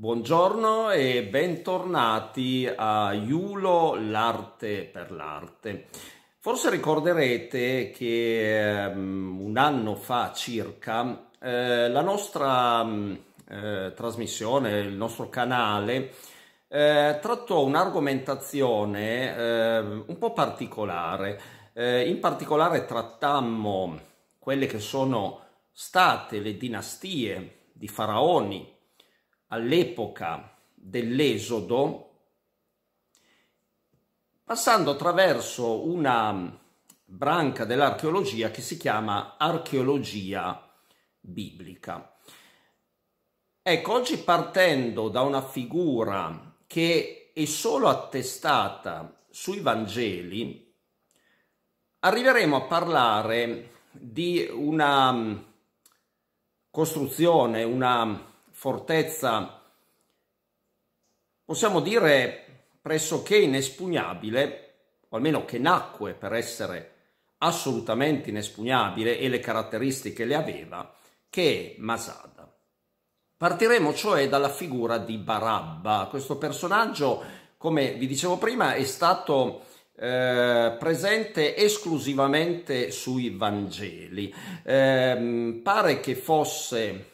Buongiorno e bentornati a Iulo l'arte per l'arte. Forse ricorderete che um, un anno fa circa eh, la nostra mm, eh, trasmissione, il nostro canale eh, trattò un'argomentazione ehm, un po' particolare. Eh, in particolare trattammo quelle che sono state le dinastie di faraoni all'epoca dell'Esodo, passando attraverso una branca dell'archeologia che si chiama archeologia biblica. Ecco, oggi partendo da una figura che è solo attestata sui Vangeli, arriveremo a parlare di una costruzione, una fortezza, possiamo dire pressoché inespugnabile, o almeno che nacque per essere assolutamente inespugnabile e le caratteristiche le aveva, che è Masada. Partiremo cioè dalla figura di Barabba. Questo personaggio, come vi dicevo prima, è stato eh, presente esclusivamente sui Vangeli. Eh, pare che fosse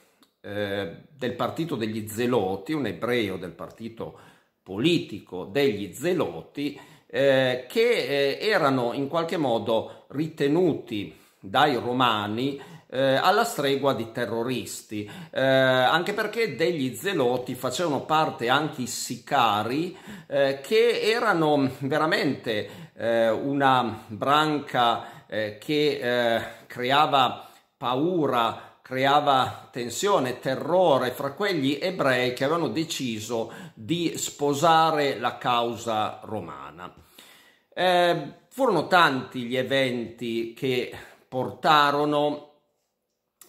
eh, del partito degli Zeloti, un ebreo del partito politico degli Zeloti, eh, che eh, erano in qualche modo ritenuti dai romani eh, alla stregua di terroristi, eh, anche perché degli zeloti facevano parte anche i sicari eh, che erano veramente eh, una branca eh, che creava paura creava tensione, terrore fra quegli ebrei che avevano deciso di sposare la causa romana. Eh, furono tanti gli eventi che portarono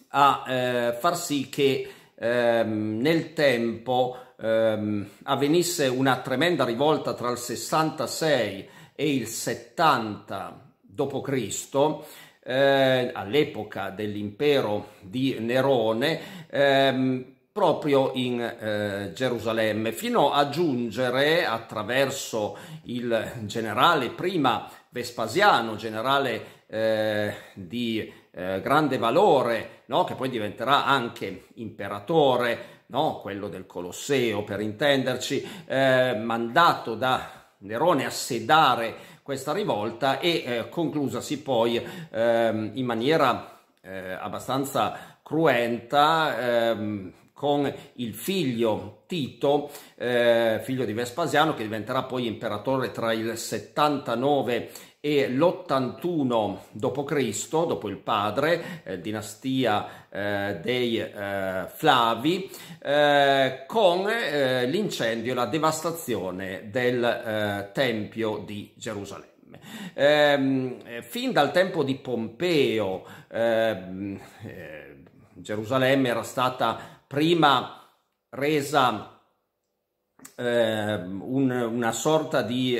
a eh, far sì che ehm, nel tempo ehm, avvenisse una tremenda rivolta tra il 66 e il 70 d.C eh, all'epoca dell'impero di Nerone, ehm, proprio in eh, Gerusalemme, fino a giungere attraverso il generale prima Vespasiano, generale eh, di eh, grande valore, no? che poi diventerà anche imperatore, no? quello del Colosseo per intenderci, eh, mandato da Nerone a sedare questa rivolta e eh, conclusasi poi ehm, in maniera eh, abbastanza cruenta ehm, con il figlio Tito, eh, figlio di Vespasiano, che diventerà poi imperatore tra il 79 e e l'81 d.C., dopo il padre, eh, dinastia eh, dei eh, Flavi, eh, con eh, l'incendio e la devastazione del eh, Tempio di Gerusalemme. Ehm, fin dal tempo di Pompeo, ehm, Gerusalemme era stata prima resa ehm, un, una sorta di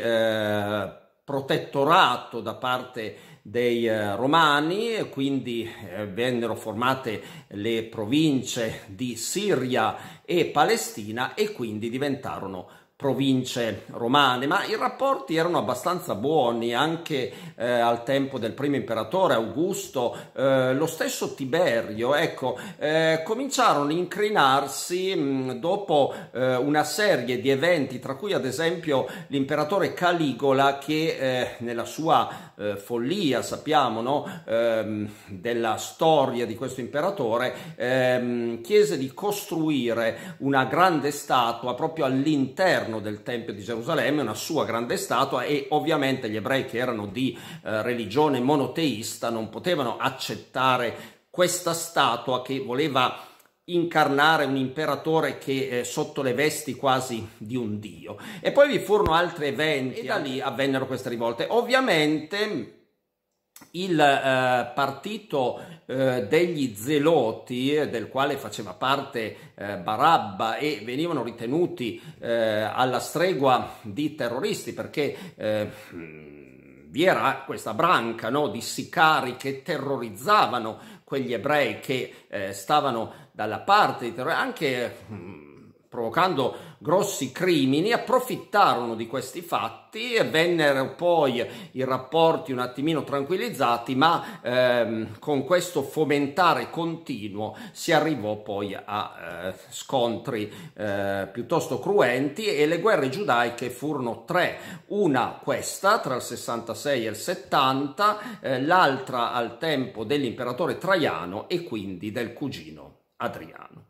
protettorato da parte dei eh, romani e quindi eh, vennero formate le province di Siria e Palestina e quindi diventarono province romane, ma i rapporti erano abbastanza buoni anche eh, al tempo del primo imperatore Augusto, eh, lo stesso Tiberio, ecco, eh, cominciarono a incrinarsi mh, mm, dopo eh, una serie di eventi, tra cui ad esempio l'imperatore Caligola che eh, nella sua eh, follia, sappiamo, no, ehm, della storia di questo imperatore, ehm, chiese di costruire una grande statua proprio all'interno all'interno del Tempio di Gerusalemme una sua grande statua e ovviamente gli ebrei che erano di eh, religione monoteista non potevano accettare questa statua che voleva incarnare un imperatore che eh, sotto le vesti quasi di un dio. E poi vi furono altri eventi e da lì eh, avvennero queste rivolte. Ovviamente il eh, partito eh, degli zeloti, eh, del quale faceva parte eh, Barabba e venivano ritenuti eh, alla stregua di terroristi perché eh, vi era questa branca no, di sicari che terrorizzavano quegli ebrei che stavano dalla parte di terroristi, anche... Mh, mm, provocando grossi crimini, approfittarono di questi fatti e vennero poi i rapporti un attimino tranquillizzati, ma ehm, con questo fomentare continuo si arrivò poi a eh, scontri eh, piuttosto cruenti e le guerre giudaiche furono tre, una questa tra il 66 e il 70, eh, l'altra al tempo dell'imperatore Traiano e quindi del cugino Adriano.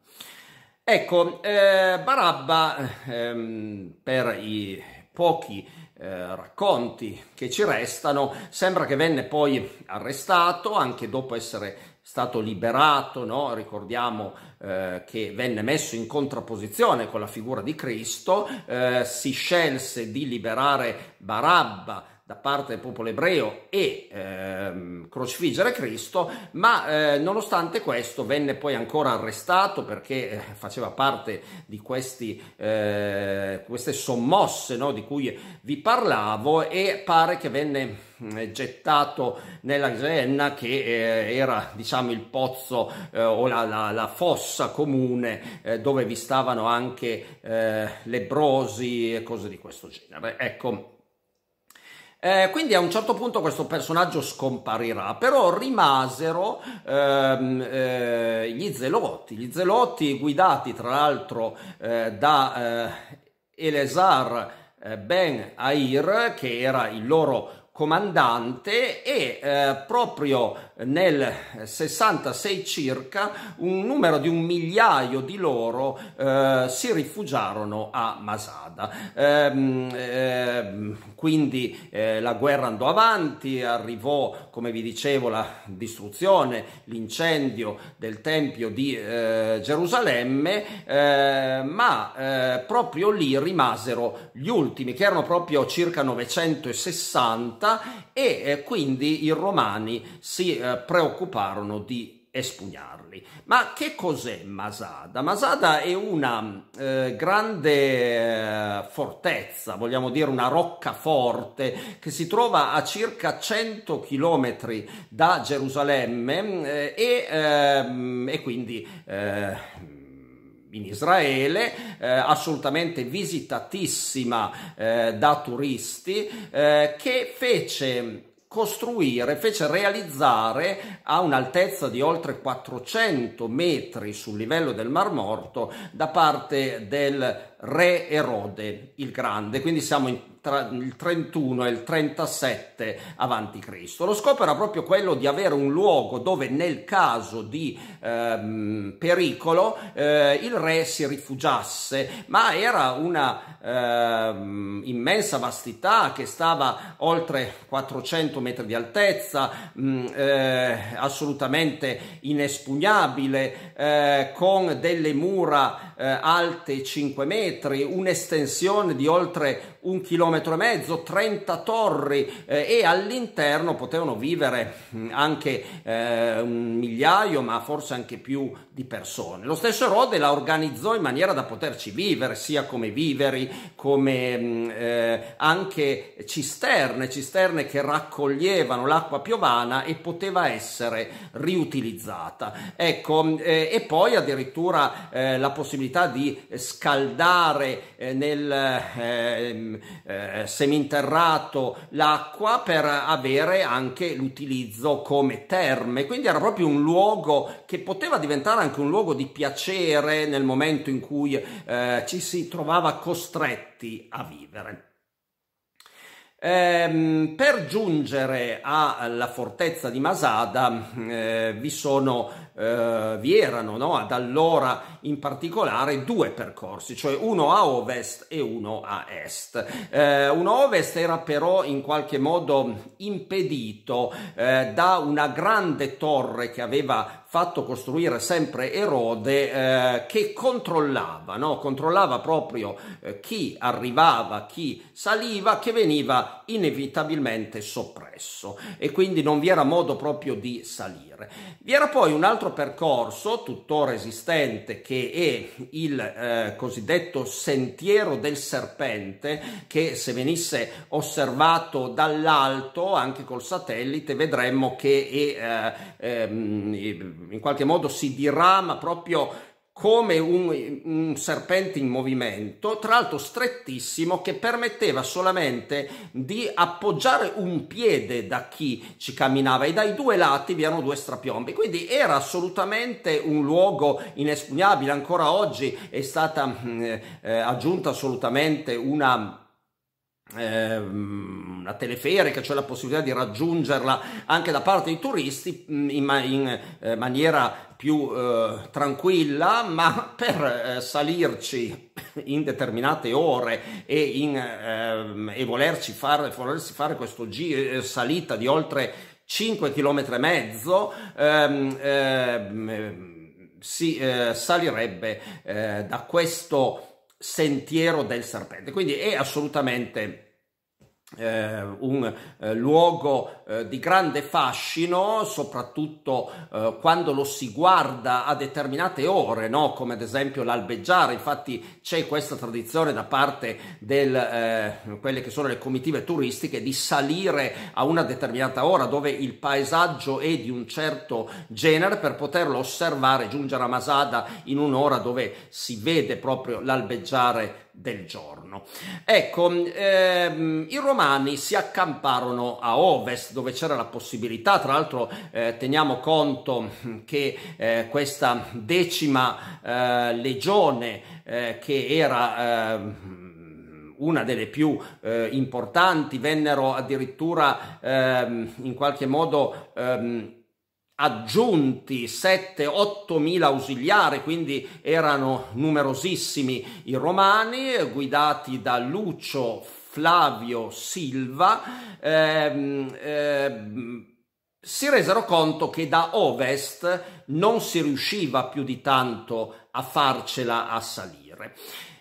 Ecco, eh, Barabba, ehm, per i pochi eh, racconti che ci restano, sembra che venne poi arrestato anche dopo essere stato liberato, no? ricordiamo eh, che venne messo in contrapposizione con la figura di Cristo, eh, si scelse di liberare Barabba da parte del popolo ebreo e ehm, crocifiggere Cristo, ma eh, nonostante questo venne poi ancora arrestato perché eh, faceva parte di questi, eh, queste sommosse no, di cui vi parlavo e pare che venne eh, gettato nella Genna che eh, era diciamo il pozzo eh, o la, la, la, fossa comune dove vi stavano anche lebrosi e cose di questo genere. Ecco, eh, quindi a un certo punto questo personaggio scomparirà, però rimasero ehm, eh, gli zelotti, gli zelotti guidati tra l'altro eh, da eh, Elezar eh, Ben Air, che era il loro comandante e eh, proprio nel 66 circa un numero di un migliaio di loro eh, si rifugiarono a Masada. Ehm, ehm, quindi eh, la guerra andò avanti, arrivò, come vi dicevo, la distruzione, l'incendio del Tempio di eh, Gerusalemme, eh, ma eh, proprio lì rimasero gli ultimi, che erano proprio circa 960 costa e eh, quindi i romani si eh, preoccuparono di espugnarli. Ma che cos'è Masada? Masada è una eh, grande eh, fortezza, vogliamo dire una roccaforte, che si trova a circa 100 km da Gerusalemme eh, e, ehm, e, quindi eh, in Israele, eh, assolutamente visitatissima eh, da turisti, eh, che fece costruire, fece realizzare a un'altezza di oltre 400 metri sul livello del Mar Morto da parte del re Erode il Grande, quindi siamo tra il 31 e il 37 avanti Cristo. Lo scopo era proprio quello di avere un luogo dove nel caso di ehm, pericolo eh, il re si rifugiasse, ma era una ehm, immensa vastità che stava oltre 400 metri di altezza, mh, mm, eh, assolutamente inespugnabile, eh, con delle mura eh, alte 5 metri, un'estensione di oltre un chilometro e mezzo, 30 torri eh, e all'interno potevano vivere mm, anche eh, un migliaio, ma forse anche più di persone. Lo stesso Erode la organizzò in maniera da poterci vivere, sia come viveri, come mm, eh, anche cisterne, cisterne che raccoglievano l'acqua piovana e poteva essere riutilizzata. Ecco, eh, e poi addirittura eh, la possibilità di scaldare eh, nel eh, seminterrato l'acqua per avere anche l'utilizzo come terme. Quindi era proprio un luogo che poteva diventare anche un luogo di piacere nel momento in cui eh, ci si trovava costretti a vivere. Eh, per giungere alla fortezza di Masada eh, vi sono eh, vi erano no? ad allora in particolare due percorsi, cioè uno a ovest e uno a est. Eh, uno a ovest era però in qualche modo impedito eh, da una grande torre che aveva fatto costruire sempre Erode eh, che controllava, no? controllava proprio eh, chi arrivava, chi saliva, che veniva inevitabilmente soppresso e quindi non vi era modo proprio di salire terre. Vi era poi un altro percorso, tuttora esistente, che è il eh, cosiddetto sentiero del serpente, che se venisse osservato dall'alto, anche col satellite, vedremmo che è, eh, ehm, in qualche modo si dirama proprio come un, un, serpente in movimento, tra l'altro strettissimo, che permetteva solamente di appoggiare un piede da chi ci camminava e dai due lati vi erano due strapiombi. Quindi era assolutamente un luogo inespugnabile. Ancora oggi è stata mm, eh, aggiunta assolutamente una ehm, una teleferica, cioè la possibilità di raggiungerla anche da parte dei turisti mm, in, eh, maniera più eh, tranquilla, ma per eh, salirci in determinate ore e, in, ehm, e volerci fare, volersi fare questo giro, eh, salita di oltre 5 km e mezzo, ehm, ehm, si eh, salirebbe eh, da questo sentiero del serpente. Quindi è assolutamente eh, un eh, luogo eh, di grande fascino, soprattutto eh, quando lo si guarda a determinate ore, no? come ad esempio l'albeggiare. Infatti c'è questa tradizione da parte di eh, quelle che sono le comitive turistiche di salire a una determinata ora dove il paesaggio è di un certo genere per poterlo osservare, giungere a Masada in un'ora dove si vede proprio l'albeggiare del giorno. Ecco, ehm, i romani si accamparono a ovest dove c'era la possibilità, tra l'altro eh, teniamo conto che eh, questa decima eh, legione eh, che era ehm, una delle più eh, importanti, vennero addirittura ehm, in qualche modo ehm, aggiunti 7-8 mila ausiliari, quindi erano numerosissimi i romani, guidati da Lucio Flavio Silva. Ehm, ehm, si resero conto che da ovest non si riusciva più di tanto a farcela a salire.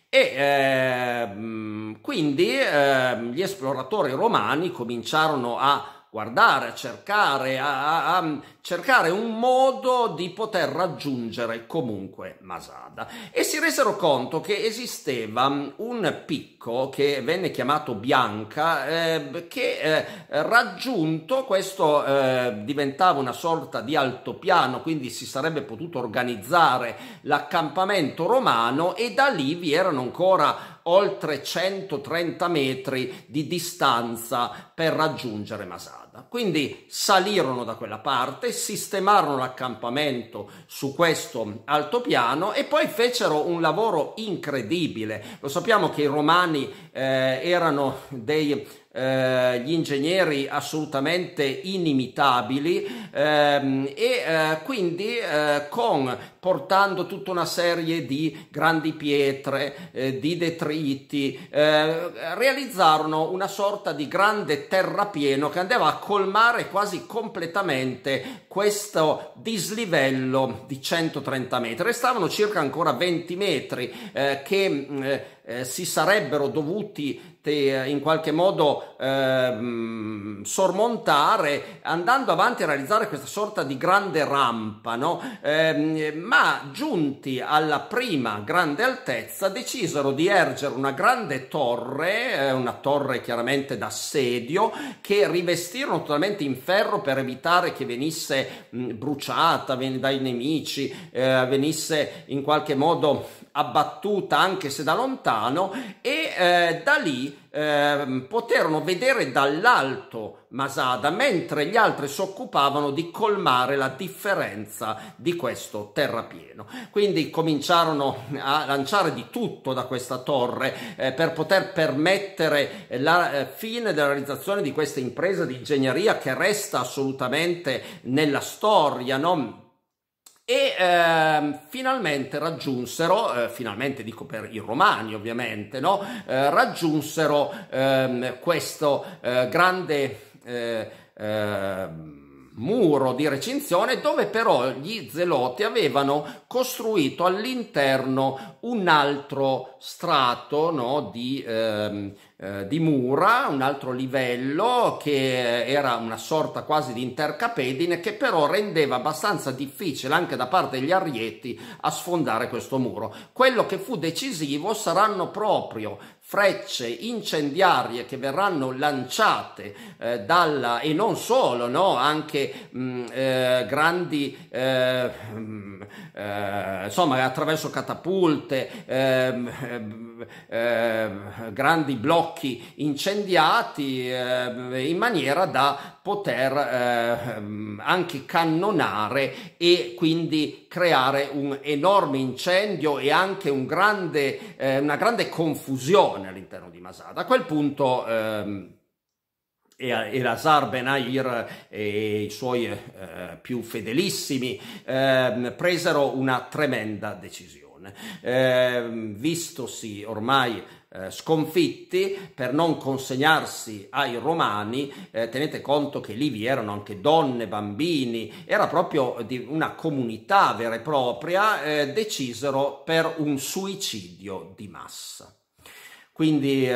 E ehm, quindi ehm, gli esploratori romani cominciarono a guardare, a cercare, a, a, a cercare un modo di poter raggiungere comunque Masada e si resero conto che esisteva un picco che venne chiamato Bianca eh, che eh, raggiunto questo eh, diventava una sorta di altopiano quindi si sarebbe potuto organizzare l'accampamento romano e da lì vi erano ancora oltre 130 metri di distanza per raggiungere Masada strada. Quindi salirono da quella parte, sistemarono l'accampamento su questo altopiano e poi fecero un lavoro incredibile. Lo sappiamo che i romani eh, erano dei eh, gli ingegneri assolutamente inimitabili ehm, e eh, quindi eh, con portando tutta una serie di grandi pietre, eh, di detriti, eh, realizzarono una sorta di grande terrapieno che andava a colmare quasi completamente questo dislivello di 130 metri. Restavano circa ancora 20 metri che mm, si sarebbero dovuti eh, in qualche modo eh, sormontare andando avanti a realizzare questa sorta di grande rampa, no? eh, ma giunti alla prima grande altezza decisero di ergere una grande torre, eh, una torre chiaramente d'assedio, che rivestirono totalmente in ferro per evitare che venisse mh, bruciata dai nemici, eh, venisse in qualche modo abbattuta anche se da lontano e eh, da lì eh, poterono vedere dall'alto Masada mentre gli altri si occupavano di colmare la differenza di questo terrapieno. Quindi cominciarono a lanciare di tutto da questa torre eh, per poter permettere la eh, fine della realizzazione di questa impresa di ingegneria che resta assolutamente nella storia, no? e eh, finalmente raggiunsero, eh, finalmente dico per i romani ovviamente, no? eh, raggiunsero ehm, questo eh, grande eh, ehm, muro di recinzione dove però gli zeloti avevano costruito all'interno un altro strato no? di, ehm, eh, di mura, un altro livello che era una sorta quasi di intercapedine che però rendeva abbastanza difficile anche da parte degli arieti a sfondare questo muro. Quello che fu decisivo saranno proprio frecce incendiarie che verranno lanciate eh, dalla e non solo, no? anche mh, mm, eh, grandi eh, mh, mm, eh, insomma attraverso catapulte ehm, ehm, eh, grandi blocchi blocchi incendiati eh, in maniera da poter eh, anche cannonare e quindi creare un enorme incendio e anche un grande, eh, una grande confusione all'interno di Masada. A quel punto ehm, e, e Lazar e i suoi eh, più fedelissimi eh, presero una tremenda decisione. Eh, vistosi ormai eh, sconfitti per non consegnarsi ai romani, eh, tenete conto che lì vi erano anche donne, bambini, era proprio di una comunità vera e propria, eh, decisero per un suicidio di massa. Quindi eh,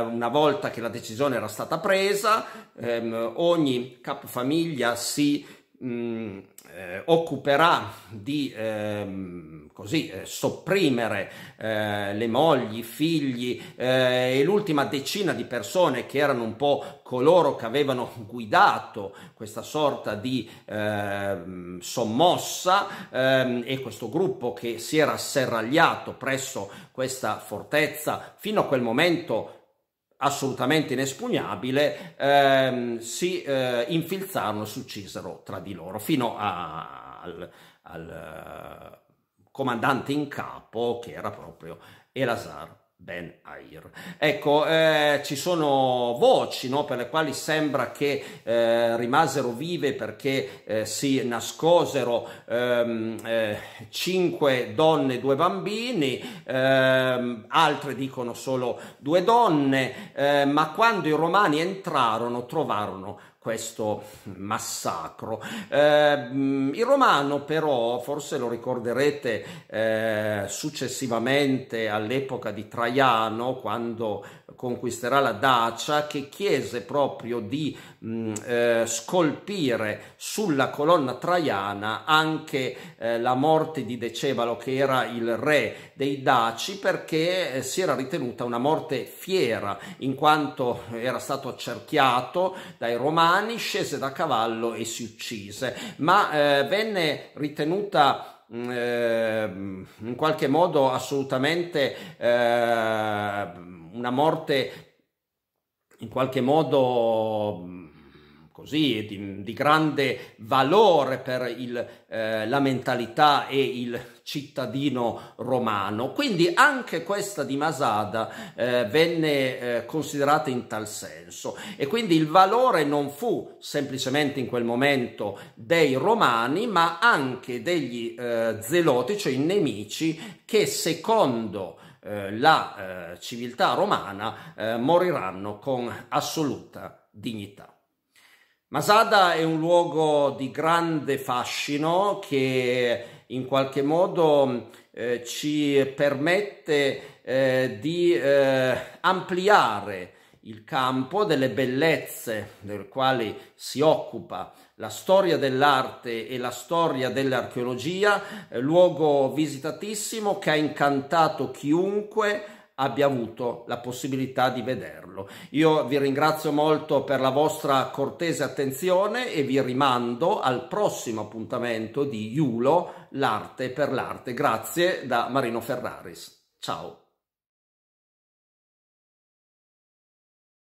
una volta che la decisione era stata presa, ehm, ogni capofamiglia si mh, mm, eh, occuperà di ehm, così, eh, sopprimere eh, le mogli, i figli eh, e l'ultima decina di persone che erano un po' coloro che avevano guidato questa sorta di ehm, sommossa ehm, e questo gruppo che si era serragliato presso questa fortezza fino a quel momento assolutamente inespugnabile, ehm, si eh, infilzarono e si uccisero tra di loro fino a, al, al eh, comandante in capo che era proprio Elazar Ben Air. Ecco, eh, ci sono voci no, per le quali sembra che eh, rimasero vive perché eh, si nascosero ehm, eh, cinque donne e due bambini, ehm, altre dicono solo due donne, eh, ma quando i romani entrarono trovarono questo massacro. Eh, mm, il romano però, forse lo ricorderete eh, successivamente all'epoca di Traiano, quando conquisterà la Dacia, che chiese proprio di mh, mm, eh, scolpire sulla colonna traiana anche eh, la morte di Decebalo, che era il re dei Daci, perché eh, si era ritenuta una morte fiera, in quanto era stato accerchiato dai romani, scese da cavallo e si uccise, ma eh, venne ritenuta mm, eh, in qualche modo assolutamente eh, una morte in qualche modo mm, così di, di grande valore per il, eh, la mentalità e il cittadino romano. Quindi anche questa di Masada eh, venne eh, considerata in tal senso e quindi il valore non fu semplicemente in quel momento dei romani ma anche degli eh, zeloti, cioè i nemici che secondo eh, la eh, civiltà romana eh, moriranno con assoluta dignità. Masada è un luogo di grande fascino che in qualche modo eh, ci permette eh, di ampliare il campo delle bellezze del quale si occupa la storia dell'arte e la storia dell'archeologia, eh, luogo visitatissimo che ha incantato chiunque abbia avuto la possibilità di vederlo. Io vi ringrazio molto per la vostra cortese attenzione e vi rimando al prossimo appuntamento di Iulo, l'arte per l'arte. Grazie da Marino Ferraris. Ciao.